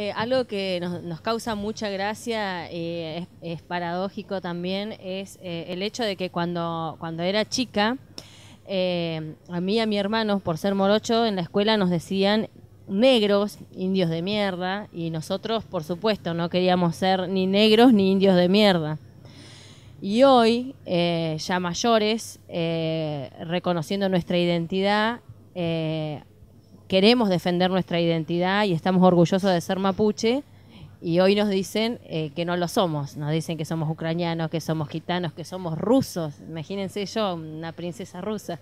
Eh, algo que nos, causa mucha gracia y eh, es, paradójico también es eh, el hecho de que cuando, cuando era chica, a mí y a mi hermano, por ser morocho, en la escuela nos decían negros, indios de mierda, y nosotros, por supuesto, no queríamos ser ni negros ni indios de mierda. Y hoy, ya mayores, reconociendo nuestra identidad, queremos defender nuestra identidad y estamos orgullosos de ser mapuche. Y hoy nos dicen eh, que no lo somos, nos dicen que somos ucranianos, que somos gitanos, que somos rusos. Imagínense yo, una princesa rusa.